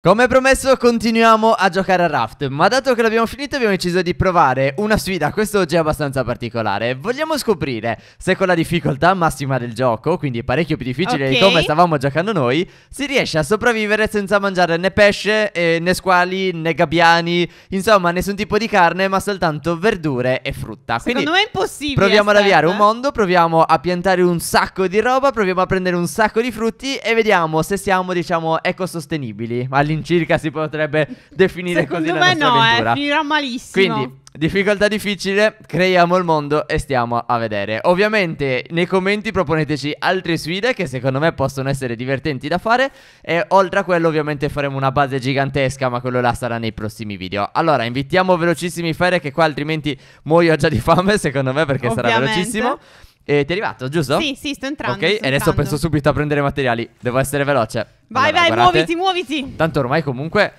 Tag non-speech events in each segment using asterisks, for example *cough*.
Come promesso continuiamo a giocare a Raft, ma dato che l'abbiamo finito abbiamo deciso di provare una sfida Questo oggi è abbastanza particolare. Vogliamo scoprire se con la difficoltà massima del gioco, quindi parecchio più difficile okay. di come stavamo giocando noi, si riesce a sopravvivere senza mangiare né pesce, eh, né squali, né gabbiani, insomma nessun tipo di carne, ma soltanto verdure e frutta. Quindi Secondo me è impossibile. Proviamo Stan. ad avviare un mondo, proviamo a piantare un sacco di roba, proviamo a prendere un sacco di frutti e vediamo se siamo, diciamo, ecosostenibili all'incirca si potrebbe definire Secondo così la nostra no, eh, avventura. Eh, finirà malissimo. Quindi Difficoltà difficile, creiamo il mondo e stiamo a vedere. Ovviamente nei commenti proponeteci altre sfide che secondo me possono essere divertenti da fare e oltre a quello ovviamente faremo una base gigantesca ma quello là sarà nei prossimi video. Allora invitiamo velocissimi Fere che qua altrimenti muoio già di fame secondo me perché ovviamente. sarà velocissimo. E ti è arrivato giusto? Sì, sì, sto entrando. Ok, sto e adesso entrando. penso subito a prendere materiali, devo essere veloce. Vai, allora, vai, guardate. muoviti, muoviti. Tanto ormai comunque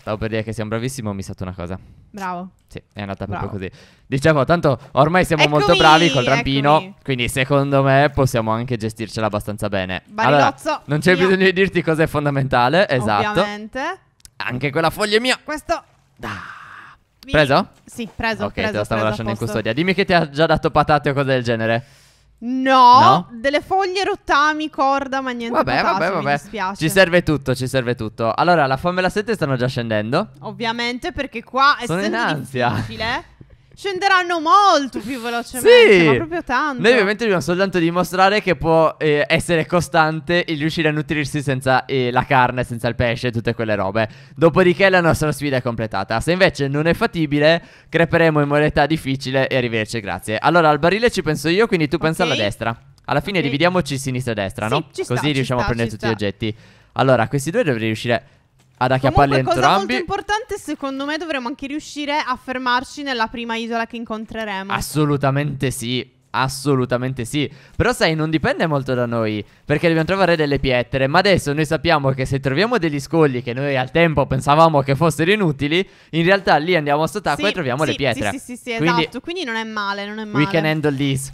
Stavo per dire che siamo bravissimi, ho missato una cosa. Bravo. Sì, è andata proprio Bravo. così. Dicevo, tanto ormai siamo eccomi, molto bravi col rampino, eccomi. quindi secondo me possiamo anche gestircela abbastanza bene. Barilozzo. Allora, non c'è bisogno di dirti cosa è fondamentale, esatto. Ovviamente. Anche quella foglia è mia. Questo. Dai. Preso? Sì, preso. Ok, preso, te lo stavo lasciando in custodia. Dimmi che ti ha già dato patate o cose del genere. No, No? delle foglie, rottami, corda, ma niente Vabbè, patate, vabbè, mi vabbè. dispiace. Ci serve tutto, ci serve tutto. Allora, la fame e la sete stanno già scendendo. Ovviamente perché qua è Sono in ansia. difficile scenderanno molto più velocemente, sì. ma proprio tanto. Noi ovviamente dobbiamo soltanto dimostrare che può eh, essere costante e riuscire a nutrirsi senza eh, la carne, senza il pesce, e tutte quelle robe. Dopodiché la nostra sfida è completata. Se invece non è fattibile, creperemo in modalità difficile e arrivederci, grazie. Allora, al barile ci penso io, quindi tu okay. pensa alla destra. Alla fine okay. dividiamoci sinistra e destra, sì, no? Così sta, riusciamo sta, a prendere tutti sta. gli oggetti. Allora, questi due dovrei riuscire ad acchiapparli entrambi. Comunque, entrambi. Cosa molto importante, secondo me, dovremmo anche riuscire a fermarci nella prima isola che incontreremo. Assolutamente sì. Assolutamente sì. Però sai, non dipende molto da noi, perché dobbiamo trovare delle pietre. Ma adesso noi sappiamo che se troviamo degli scogli che noi al tempo pensavamo che fossero inutili, in realtà lì andiamo sott'acqua sì, e troviamo sì, le pietre. Sì, sì, sì, sì Quindi, esatto. Quindi non è male, non è male. We can handle this.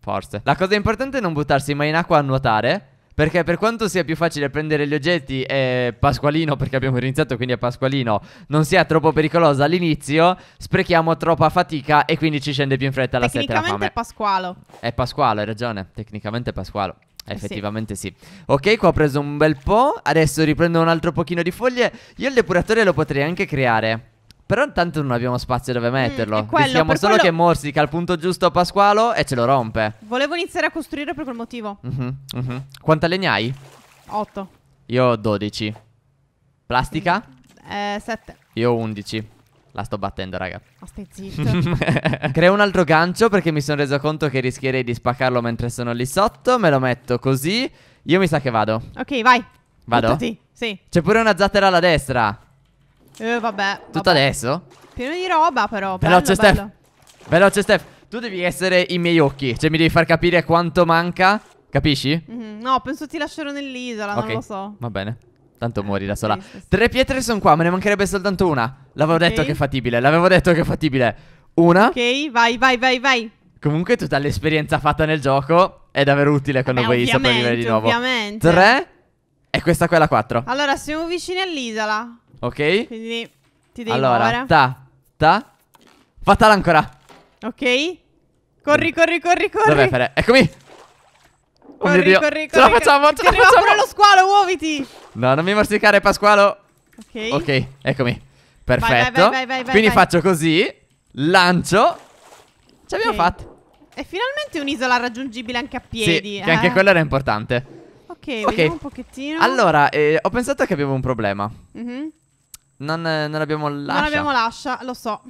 Forse. La cosa importante è non buttarsi mai in acqua a nuotare. Perché per quanto sia più facile prendere gli oggetti e Pasqualino, perché abbiamo iniziato quindi a Pasqualino, non sia troppo pericolosa all'inizio, sprechiamo troppa fatica e quindi ci scende più in fretta la sette la fame. Tecnicamente è Pasqualo. È Pasqualo, hai ragione, tecnicamente è Pasqualo. Eh Effettivamente sì. sì. Ok, qua ho preso un bel po', adesso riprendo un altro pochino di foglie. Io il depuratore lo potrei anche creare. Però intanto non abbiamo spazio dove mm, metterlo. Mm, quello, Rischiamo solo quello... che morsica al punto giusto a Pasqualo e ce lo rompe. Volevo iniziare a costruire per quel motivo. Mm-hmm, mm-hmm. Quanta legna hai? 8. Io ho 12. Plastica? 7. Mm, eh, Io ho 11. La sto battendo, raga. Ma stai *laughs* zitto. *laughs* Creo un altro gancio perché mi sono reso conto che rischierei di spaccarlo mentre sono lì sotto. Me lo metto così. Io mi sa che vado. Ok, vai. Vado? Sì. C'è pure una zattera alla destra. Eh, vabbè. Tutto vabbè. adesso? Pieno di roba, però. Veloce, bello, Steph. Bello. Veloce, Steph. Tu devi essere i miei occhi. Cioè, mi devi far capire quanto manca. Capisci? Mm -hmm. No, penso ti lascerò nell'isola. Okay. Non lo so. Va bene. Tanto muori da sola. Sì, sì. Tre pietre sono qua, me ne mancherebbe soltanto una. L'avevo okay. detto che è fattibile, l'avevo detto che è fattibile. Una. Ok, vai, vai, vai, vai. Comunque tutta l'esperienza fatta nel gioco è davvero utile quando eh, vuoi sopravvivere di nuovo. Ovviamente. Tre. E questa qua è la quattro. Allora, siamo vicini all'isola. Ok? Quindi ti devi allora, muovere. ta, ta. Fatala ancora. Ok. Corri, mm. corri, corri, corri. Dov'è Fere? Eccomi. Corri, oh corri, corri. Ce la facciamo, ce la facciamo. Pure lo squalo, muoviti. No, non mi morsicare, Pasqualo. Ok. Ok, eccomi. Perfetto. Vai, vai, vai, vai Quindi vai. faccio così. Lancio. Ce l'abbiamo okay. fatta. È finalmente un'isola raggiungibile anche a piedi. Sì, eh. che anche eh. quello era importante. Ok, okay. un pochettino. Allora, eh, ho pensato che avevo un problema. Mhm. Mm non, non abbiamo l'ascia. Non abbiamo l'ascia, lo so.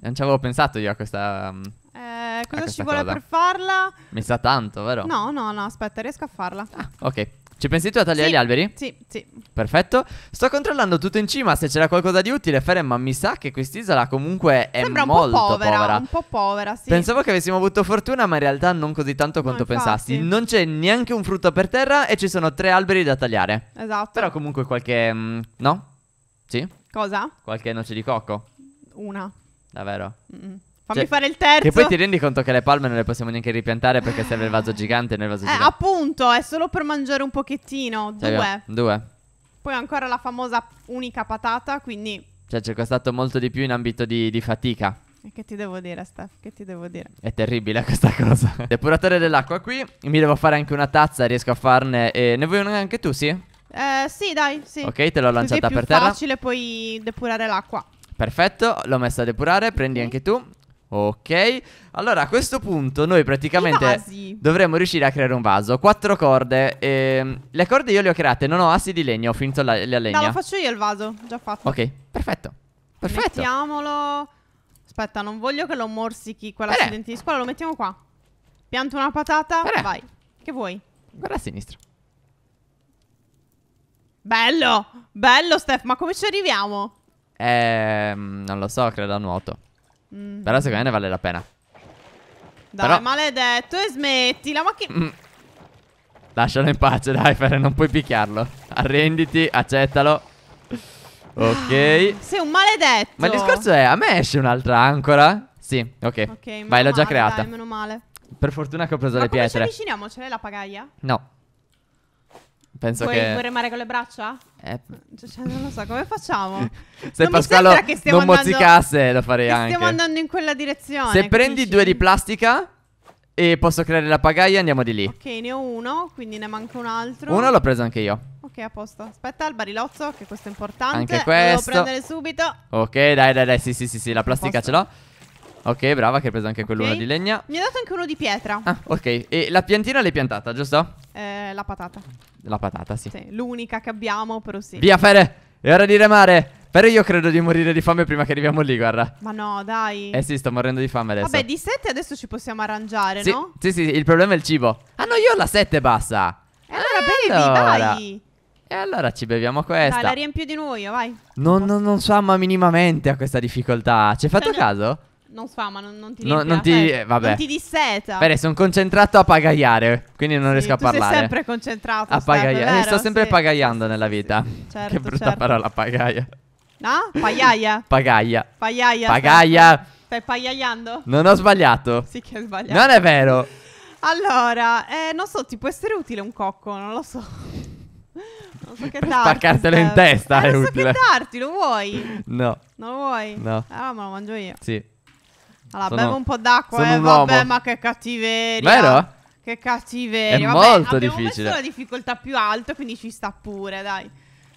Non ci avevo pensato io a questa. Mm, eh, cosa ci vuole cosa. per farla? Mi sa tanto, vero? No, no, no, aspetta, riesco a farla. Ah, ok. Ci pensi tu a tagliare sì, gli alberi? Sì, sì. Perfetto. Sto controllando tutto in cima se c'era qualcosa di utile, Fere, ma mi sa che quest'isola comunque è Sembra molto un po povera, povera, Un po' povera, sì. Pensavo che avessimo avuto fortuna, ma in realtà non così tanto quanto no, pensassi. Non c'è neanche un frutto per terra e ci sono tre alberi da tagliare. Esatto. Però comunque qualche... Mh, mm, no? Sì? Cosa? Qualche noce di cocco? Una. Davvero? Mm-mm. Fammi Cioè, fare il terzo. Che poi ti rendi conto che le palme non le possiamo neanche ripiantare perché serve il vaso gigante nel vaso Eh, gigante. appunto, è solo per mangiare un pochettino. Cioè, due. abbiamo- Due. Poi ancora la famosa unica patata, quindi... Cioè, ci è costato molto di più in ambito di, di fatica. eh, Che ti devo dire, Steph? Che ti devo dire? È terribile *laughs* questa cosa. Depuratore dell'acqua qui. Mi devo fare anche una tazza, riesco a farne. E ne vuoi una anche tu, sì? Eh, sì, dai, sì. Ok, te l'ho lanciata per terra. È facile poi depurare l'acqua. Perfetto, l'ho messa a depurare, prendi okay. anche tu. Ok, allora a questo punto noi praticamente dovremmo riuscire a creare un vaso. Quattro corde. Ehm, le corde io le ho create, non ho assi di legno, ho finito la, la legna. No, lo faccio io il vaso, già fatto. Ok, perfetto. Perfetto. Mettiamolo. Aspetta, non voglio che lo morsichi quella eh. studente di scuola, lo mettiamo qua. Pianto una patata, Beh. vai. Che vuoi? Guarda a sinistra. Bello, bello Steph, ma come ci arriviamo? Eh, non lo so, credo a nuoto. Mm. Però secondo me ne vale la pena. Dai, Però... maledetto, e smettila, ma che... Mm. Lascialo in pace, dai, Fer, non puoi picchiarlo. Arrenditi, accettalo. Ok. Ah, sei un maledetto. Ma il discorso è, a me esce un'altra ancora? Sì, ok. okay Vai, l'ho già creata. Dai, meno male. Per fortuna che ho preso ma le pietre. Ma ci avviciniamo? Ce l'hai la pagaia? No penso Puoi che... Puoi remare con le braccia? Eh. Cioè, cioè non lo so, come facciamo? *laughs* Se non Pasquale non andando... mozzicasse lo farei anche. Stiamo andando in quella direzione. Se capisci? prendi due di plastica e posso creare la pagaia, andiamo di lì. Ok, ne ho uno, quindi ne manca un altro. Uno l'ho preso anche io. Ok, a posto. Aspetta il barilozzo, che questo è importante. Anche questo. Lo devo prendere subito. Ok, dai, dai, dai, sì, sì, sì, sì la plastica ce l'ho. Ok, brava, che hai preso anche okay. quell'uno di legna. Mi ha dato anche uno di pietra. Ah, ok. E la piantina l'hai piantata, giusto? Eh, la patata. La patata, sì. sì l'unica che abbiamo, però sì. Via, Fere! È ora di remare! Però io credo di morire di fame prima che arriviamo lì, guarda. Ma no, dai. Eh sì, sto morendo di fame adesso. Vabbè, di 7 adesso ci possiamo arrangiare, sì, no? Sì, sì, il problema è il cibo. Ah no, io ho la 7 bassa. E eh, allora, ah, allora bevi, dai. E allora ci beviamo questa. Dai, la riempio di nuovo io, vai. Non, non, non so, ma minimamente a questa difficoltà. Ci hai fatto eh caso? non sfama, non, non ti no, non ti, eh, vabbè. non ti disseta. Bene, sono concentrato a pagaiare, quindi non sì, riesco a parlare. Sono sempre concentrato a pagaiare. sto sempre sì. pagaiando nella vita. Certo, che brutta certo. parola, pagaia. No? *laughs* Pagaia. pagaia. Pagaia. Pagaia. Stai pagaiando? Non ho sbagliato. Sì che hai sbagliato. Non è vero. Allora, eh, non so, ti può essere utile un cocco, non lo so. *laughs* Non so che per darti. Spaccartelo in testa eh, è non so utile. Non so che darti, lo vuoi? No. Non lo vuoi? No. Ah, ma lo mangio io. Sì. Allora, sono... beve un po' d'acqua, eh, vabbè, uomo. ma che cattiveria. Vero? Che cattiveria. È vabbè, molto difficile. Abbiamo la difficoltà più alta, quindi ci sta pure, dai.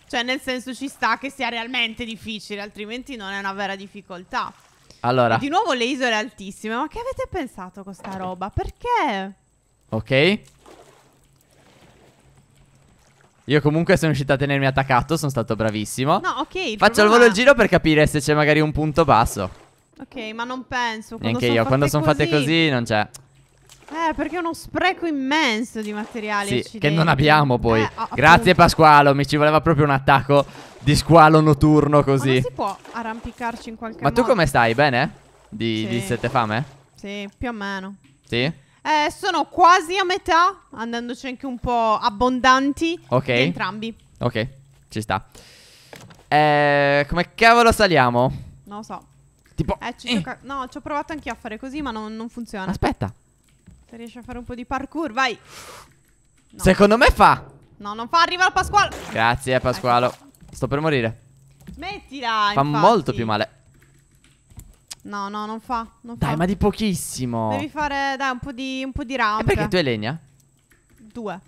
Cioè, nel senso ci sta che sia realmente difficile, altrimenti non è una vera difficoltà. Allora. Di nuovo le isole altissime, ma che avete pensato con sta roba? Perché? Ok. Io comunque sono riuscito a tenermi attaccato, sono stato bravissimo. No, ok. Faccio il volo è... il giro per capire se c'è magari un punto basso. Ok, ma non penso. Quando Neanche io, quando sono fatte così non c'è. Eh, perché è uno spreco immenso di materiali. Sì, accidenti. che non abbiamo poi. Eh, oh, Grazie appunto. Pasqualo, mi ci voleva proprio un attacco di squalo notturno così. Ma non si può arrampicarci in qualche ma modo. Ma tu come stai? Bene? Di, sì. di sette fame? Sì, più o meno. Sì? Eh, sono quasi a metà, andandoci anche un po' abbondanti. Ok. Entrambi. Ok, ci sta. Eh, come cavolo saliamo? Non lo so. Tipo, eh, ci eh. No, ci ho provato anch'io a fare così, ma non, non funziona. Aspetta. Se riesci a fare un po' di parkour, vai. No. Secondo me fa. No, non fa. Arriva il Pasquale. Grazie, ecco. Pasqualo. Sto per morire. Smettila. Fa infatti. molto più male. No, no, non fa. Non dai, ma di pochissimo. Devi fare, dai, un po' di, un po di rampe. E perché tu hai legna? Due.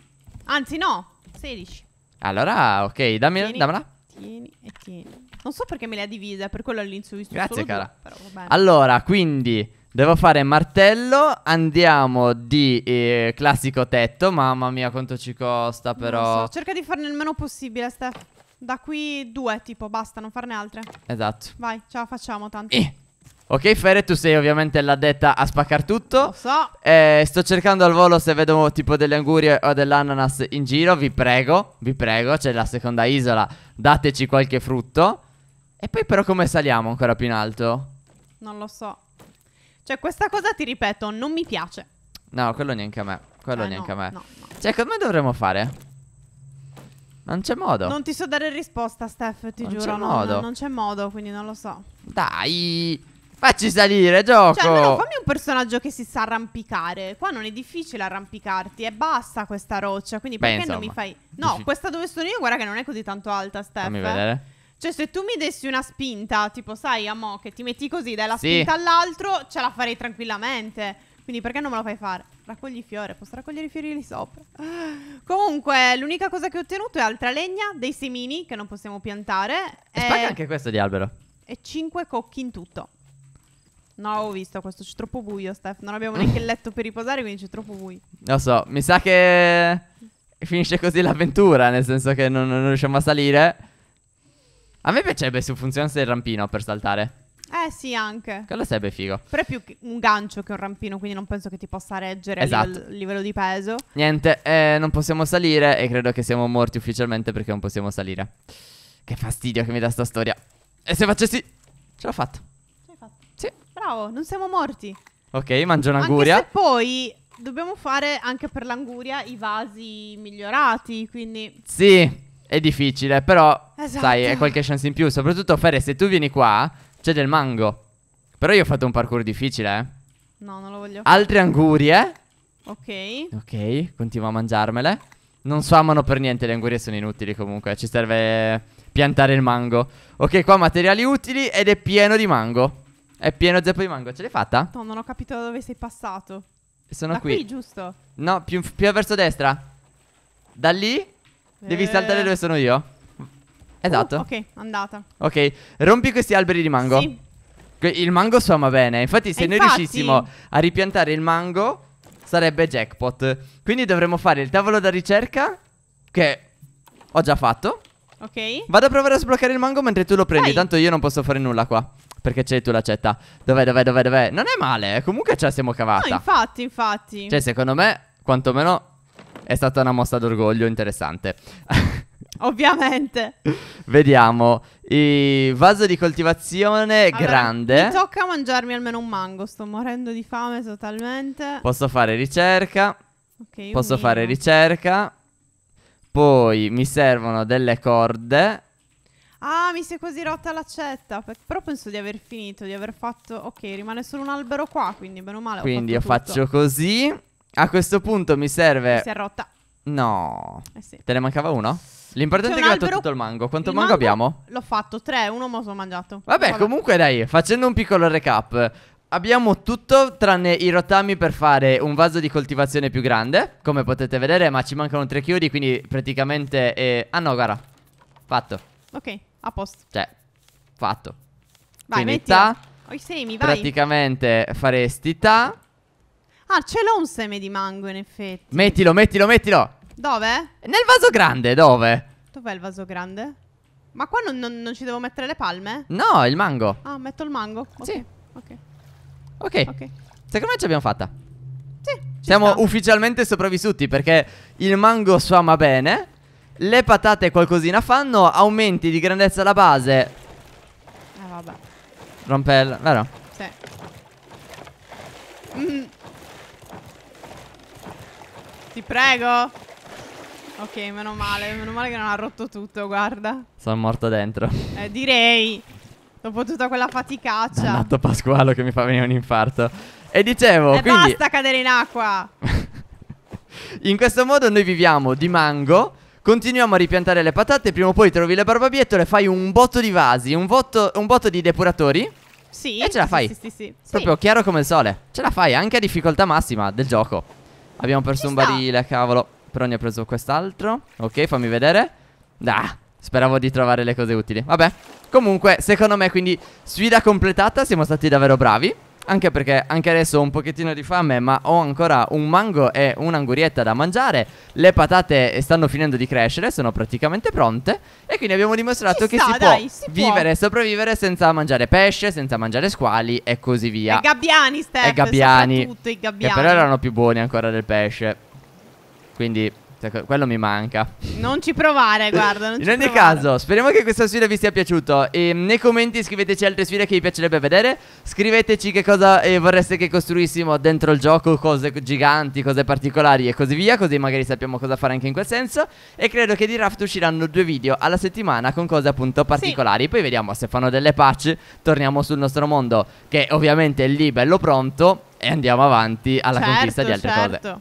Anzi, no. 16. Allora, ok, dammi, dammela tieni e tieni. Non so perché me le ha divise, per quello all'inizio ho visto Grazie, cara. Due, però, allora, quindi devo fare martello. Andiamo di eh, classico tetto. Mamma mia, quanto ci costa, però. So. Cerca di farne il meno possibile, Steph. Da qui due, tipo, basta, non farne altre. Esatto. Vai, ce la facciamo tanto. Eh. Ok Fere, tu sei ovviamente l'addetta a spaccar tutto Lo so eh, Sto cercando al volo se vedo tipo delle angurie o dell'ananas in giro Vi prego, vi prego, c'è la seconda isola Dateci qualche frutto E poi però come saliamo ancora più in alto? Non lo so Cioè questa cosa ti ripeto, non mi piace No, quello neanche a me Quello eh, neanche no, a me no, no. Cioè come dovremmo fare? Non c'è modo Non ti so dare risposta Steph, ti non giuro Non c'è modo Non, non c'è modo, quindi non lo so Dai Facci salire, gioco. Cioè, almeno fammi un personaggio che si sa arrampicare. Qua non è difficile arrampicarti, è bassa questa roccia. Quindi perché insomma. non mi fai. No, Dici... questa dove sono io, guarda che non è così tanto alta, Steph. Fammi eh. vedere. Cioè, se tu mi dessi una spinta, tipo, sai, a mo, che ti metti così, dai la sì. spinta all'altro, ce la farei tranquillamente. Quindi perché non me lo fai fare? Raccogli fiori, posso raccogliere i fiori lì sopra. *gasps* Comunque, l'unica cosa che ho ottenuto è altra legna, dei semini che non possiamo piantare. E, e... Eh, anche questo di albero. E 5 cocchi in tutto. No, ho visto questo, c'è troppo buio, Steph. Non abbiamo neanche il letto per riposare, quindi c'è troppo buio. Lo so, mi sa che finisce così l'avventura, nel senso che non, non, riusciamo a salire. A me piacerebbe se funzionasse il rampino per saltare. Eh sì, anche. Quello sarebbe figo. Però è più un gancio che un rampino, quindi non penso che ti possa reggere esatto. a livello, esatto. livello di peso. Niente, eh, non possiamo salire e credo che siamo morti ufficialmente perché non possiamo salire. Che fastidio che mi dà sta storia. E se facessi... Ce l'ho fatta. Bravo, non siamo morti. Ok, mangio un'anguria. E poi dobbiamo fare anche per l'anguria i vasi migliorati, quindi... Sì, è difficile, però esatto. sai, è qualche chance in più. Soprattutto, Fere, se tu vieni qua, c'è del mango. Però io ho fatto un parkour difficile, eh. No, non lo voglio. Altre angurie. Ok. Ok, continuo a mangiarmele. Non suamano per niente, le angurie sono inutili comunque. Ci serve piantare il mango. Ok, qua materiali utili ed è pieno di mango. È pieno zeppo di mango, ce l'hai fatta? No, non ho capito da dove sei passato. Sono da qui. qui, giusto? No, più, più verso destra. Da lì eh. devi saltare dove sono io. Esatto. Uh, ok, andata. Ok, rompi questi alberi di mango. Sì. Il mango suona bene. Infatti, se e noi riuscissimo a ripiantare il mango, sarebbe jackpot. Quindi dovremmo fare il tavolo da ricerca, che ho già fatto. Ok. Vado a provare a sbloccare il mango mentre tu lo prendi. Vai. Tanto io non posso fare nulla qua. Perché c'è tu l'accetta. Dov'è, dov'è, dov'è, dov'è? Non è male, eh, comunque ce la siamo cavata. No, infatti, infatti. Cioè, secondo me, quantomeno è stata una mossa d'orgoglio interessante. *laughs* Ovviamente. Vediamo. I vaso di coltivazione allora, grande. Mi tocca mangiarmi almeno un mango. Sto morendo di fame totalmente. Posso fare ricerca. Okay, Posso mio. fare ricerca. Poi mi servono delle corde. Ah, mi si è quasi rotta l'accetta. Però penso di aver finito, di aver fatto... Ok, rimane solo un albero qua, quindi bene o male. Quindi io tutto. faccio così. A questo punto mi serve... Mi si è rotta. No. Eh sì. Te ne mancava uno? L'importante è che albero... ho tutto il mango. Quanto il mango, mango abbiamo? L'ho fatto, tre, uno ma sono mangiato. Vabbè, Vabbè, comunque dai, facendo un piccolo recap. Abbiamo tutto tranne i rotami per fare un vaso di coltivazione più grande, come potete vedere, ma ci mancano tre chiodi, quindi praticamente... È... Ah no, guarda, fatto. Ok, a posto. Cioè, fatto. Vai, Quindi mettila. ta, Ho i semi, vai. praticamente faresti ta. Ah, ce l'ho un seme di mango, in effetti. Mettilo, mettilo, mettilo. Dove? Nel vaso grande, dove? Dov'è il vaso grande? Ma qua non, non- non ci devo mettere le palme? No, il mango. Ah, metto il mango? Sì. Ok. Ok, Ok. secondo me ce l'abbiamo fatta. Sì. Siamo sta. ufficialmente sopravvissuti perché il mango suama bene. Le patate qualcosina fanno Aumenti di grandezza la base Ah vabbè Rompella, vero? Sì mm. Ti prego Ok, meno male Meno male che non ha rotto tutto, guarda Sono morto dentro Eh, direi Dopo tutta quella faticaccia Dannato Pasquale che mi fa venire un infarto E dicevo, eh, quindi basta cadere in acqua *laughs* In questo modo noi viviamo di mango Continuiamo a ripiantare le patate, prima o poi trovi le barbabietole, fai un botto di vasi, un, voto, un botto di depuratori. Sì. E ce la fai. Sì, sì, sì, Proprio chiaro come il sole. Ce la fai anche a difficoltà massima del gioco. Abbiamo perso Ci un barile, cavolo. Però ne ho preso quest'altro. Ok, fammi vedere. Dah speravo di trovare le cose utili. Vabbè. Comunque, secondo me, quindi, sfida completata. Siamo stati davvero bravi. Anche perché anche adesso ho un pochettino di fame Ma ho ancora un mango e un'angurietta da mangiare Le patate stanno finendo di crescere Sono praticamente pronte E quindi abbiamo dimostrato Ci che sta, si, dai, può si vivere e sopravvivere Senza mangiare pesce, senza mangiare squali E così via E gabbiani, Steph E gabbiani Soprattutto i gabbiani Che però erano più buoni ancora del pesce Quindi cioè, quello mi manca. Non ci provare, guarda. Non *laughs* In ci ogni provare. caso, speriamo che questa sfida vi sia piaciuta. E mm, nei commenti scriveteci altre sfide che vi piacerebbe vedere. Scriveteci che cosa eh, vorreste che costruissimo dentro il gioco, cose giganti, cose particolari e così via. Così magari sappiamo cosa fare anche in quel senso. E credo che di Raft usciranno due video alla settimana con cose appunto particolari. Sì. Poi vediamo se fanno delle patch. Torniamo sul nostro mondo, che ovviamente è lì, bello pronto. E andiamo avanti alla certo, conquista di altre certo. cose.